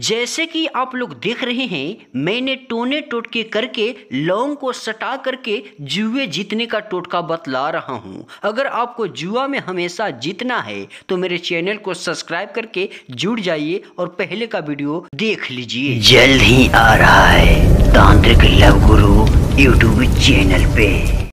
जैसे कि आप लोग देख रहे हैं मैंने टोने टोटके करके लौंग को सटा करके जुए जीतने का टोटका बतला रहा हूं अगर आपको जुआ में हमेशा जीतना है तो मेरे चैनल को सब्सक्राइब करके जुड़ जाइए और पहले का वीडियो देख लीजिए जल्द ही आ रहा है तांत्रिक लव गुरु यूट्यूब चैनल पे